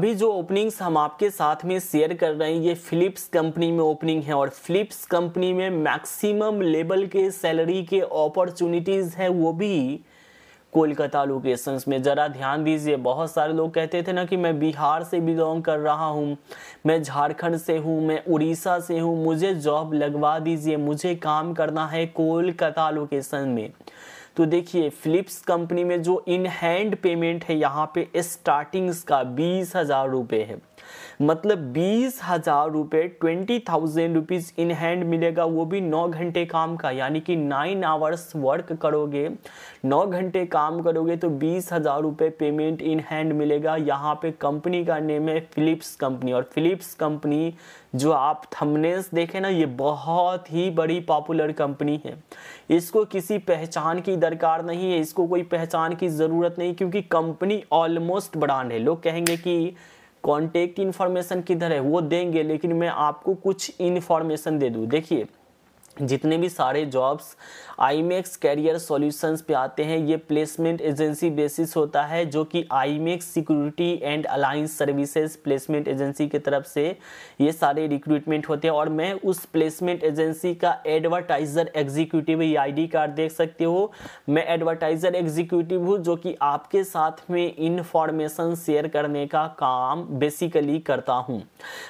अभी जो ओपनिंग्स हम आपके साथ में शेयर कर रहे हैं ये फिलिप्स कंपनी में ओपनिंग है और फिलिप्स कंपनी में मैक्सिमम लेवल के सैलरी के अपॉर्चुनिटीज़ है वो भी कोलकाता लोकेशंस में ज़रा ध्यान दीजिए बहुत सारे लोग कहते थे ना कि मैं बिहार से बिलोंग कर रहा हूँ मैं झारखंड से हूँ मैं उड़ीसा से हूँ मुझे जॉब लगवा दीजिए मुझे काम करना है कोलकाता लोकेशन में तो देखिए फिलिप्स कंपनी में जो इन हैंड पेमेंट है यहाँ पे स्टार्टिंग्स का बीस हज़ार रुपये है मतलब बीस हजार रुपये twenty thousand rupees in hand मिलेगा वो भी नौ घंटे काम का यानी कि नाइन आवर्स वर्क करोगे नौ घंटे काम करोगे तो बीस हजार रुपये पेमेंट इन हैंड मिलेगा यहाँ पे कंपनी का नेम है फिलिप्स कंपनी और फिलिप्स कंपनी जो आप थंबनेल्स देखें ना ये बहुत ही बड़ी पॉपुलर कंपनी है इसको किसी पहचान की दरकार नहीं है इसको कोई पहचान की ज़रूरत नहीं क्योंकि कंपनी ऑलमोस्ट ब्रांड है लोग कहेंगे कि कॉन्टेक्ट इन्फॉर्मेशन किधर है वो देंगे लेकिन मैं आपको कुछ इन्फॉर्मेशन दे दूँ देखिए जितने भी सारे jobs I max career solutions पे आते हैं ये प्लेसमेंट एजेंसी बेसिस होता है जो कि I max security and alliance services placement agency की तरफ से ये सारे रिक्रूटमेंट होते हैं और मैं उस प्लेसमेंट एजेंसी का एडवर्टाइज़र एग्जीक्यूटिव ये आईडी कार्ड देख सकते हो मैं एडवर्टाइज़र एग्जीक्यूटिव हूँ जो कि आपके साथ में इंफॉर्मेशन शेयर करने का काम बेसिकली करता हूँ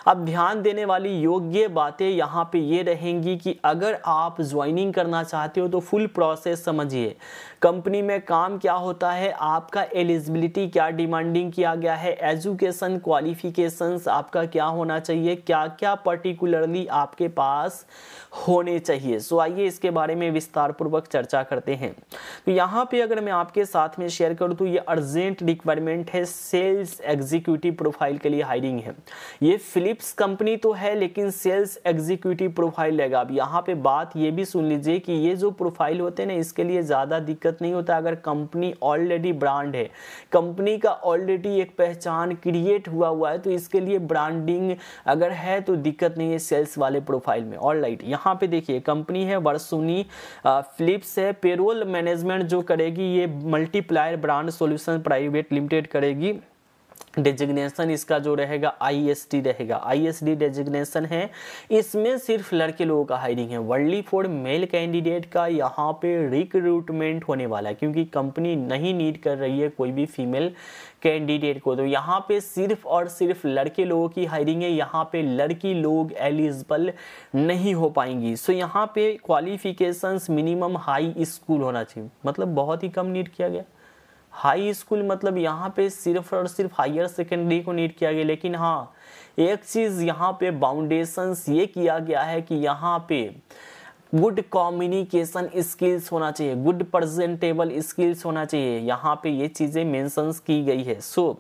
अब ध्यान देने वाली योग्य बातें यहाँ पर ये रहेंगी कि अगर आप ज्वाइनिंग करना चाहते हो तो फुल प्रोसेस समझिए कंपनी में काम क्या होता है आपका एलिजिबिलिटी क्या डिमांडिंग किया गया है एजुकेशन क्वालिफिकेशंस आपका क्या होना चाहिए क्या क्या पर्टिकुलरली आपके पास होने चाहिए सो आइए इसके बारे में विस्तार पूर्वक चर्चा करते हैं तो यहाँ पे अगर मैं आपके साथ में शेयर करूँ तो ये अर्जेंट रिक्वायरमेंट है सेल्स एग्जीक्यूटिव प्रोफाइल के लिए हायरिंग है ये फिलिप्स कंपनी तो है लेकिन सेल्स एग्जीक्यूटिव प्रोफाइल लेगा अब यहाँ पे बात ये भी सुन लीजिए कि ये जो प्रोफाइल होते हैं ना इसके लिए ज़्यादा दिक्कत नहीं होता अगर कंपनी ऑलरेडी ब्रांड है कंपनी का ऑलरेडी एक पहचान क्रिएट हुआ हुआ है तो इसके लिए ब्रांडिंग अगर है तो दिक्कत नहीं है सेल्स वाले प्रोफाइल में ऑल राइट यहाँ पे देखिए कंपनी है वर्सुनी फ्लिप्स है पेरोल मैनेजमेंट जो करेगी ये multiplier brand solution private limited करेगी डेजिग्नेशन इसका जो रहेगा आईएसडी रहेगा आईएसडी डेजिग्नेशन है इसमें सिर्फ लड़के लोगों का हायरिंग है वर्ल्डली फॉर मेल कैंडिडेट का यहाँ पे रिक्रूटमेंट होने वाला है क्योंकि कंपनी नहीं नीड कर रही है कोई भी फीमेल कैंडिडेट को तो यहाँ पे सिर्फ और सिर्फ लड़के लोगों की हायरिंग है यहाँ पे लड़की लोग एलिजिबल नहीं हो पाएंगी सो यहाँ पे क्वालिफिकेशन मिनिमम हाई स्कूल होना चाहिए मतलब बहुत ही कम नीड किया गया हाई स्कूल मतलब यहाँ पे सिर्फ और सिर्फ हायर सेकेंडरी को नीट किया गया लेकिन हाँ एक चीज़ यहाँ पे बाउंडेशंस ये किया गया है कि यहाँ पे गुड कम्युनिकेशन स्किल्स होना चाहिए गुड प्रजेंटेबल स्किल्स होना चाहिए यहाँ पे ये चीज़ें मेंशंस की गई है सो so,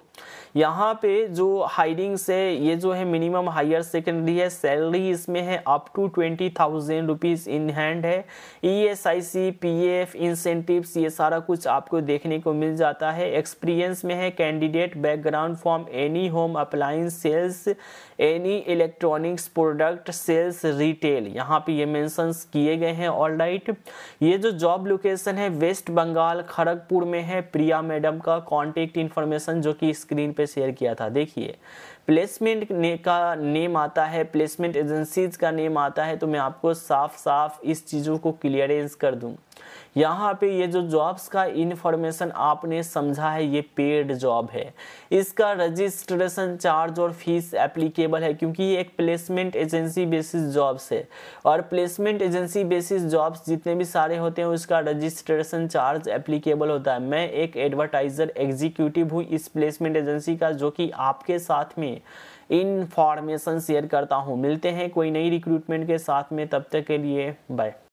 यहाँ पे जो हायरिंग्स है ये जो है मिनिमम हायर सेकेंडरी है सैलरी इसमें है up to twenty thousand rupees in hand है E S I C P F incentives ये सारा कुछ आपको देखने को मिल जाता है एक्सपीरियंस में है candidate background from any home appliances sales any electronics product sales retail यहाँ पे ये मेंशंस किए गए हैं ऑल राइट ये जो जॉब लोकेशन है वेस्ट बंगाल खड़गपुर में है प्रिया मैडम का कॉन्टेक्ट इन्फॉर्मेशन जो कि इस स्क्रीन पे शेयर किया था देखिए प्लेसमेंट ने का नेम आता है प्लेसमेंट एजेंसीज का नेम आता है तो मैं आपको साफ साफ इस चीज़ों को क्लियरेंस कर दूँ यहाँ पे ये जो जॉब्स का इन्फॉर्मेशन आपने समझा है ये पेड जॉब है इसका रजिस्ट्रेशन चार्ज और फीस एप्लीकेबल है क्योंकि ये एक प्लेसमेंट एजेंसी बेसिस जॉब्स है और प्लेसमेंट एजेंसी बेसिस जॉब्स जितने भी सारे होते हैं उसका रजिस्ट्रेशन चार्ज एप्लीकेबल होता है मैं एक एडवर्टाइज़र एग्जीक्यूटिव हूँ इस प्लेसमेंट एजेंसी का जो कि आपके साथ में इन्फॉर्मेशन शेयर करता हूँ मिलते हैं कोई नई रिक्रूटमेंट के साथ में तब तक के लिए बाय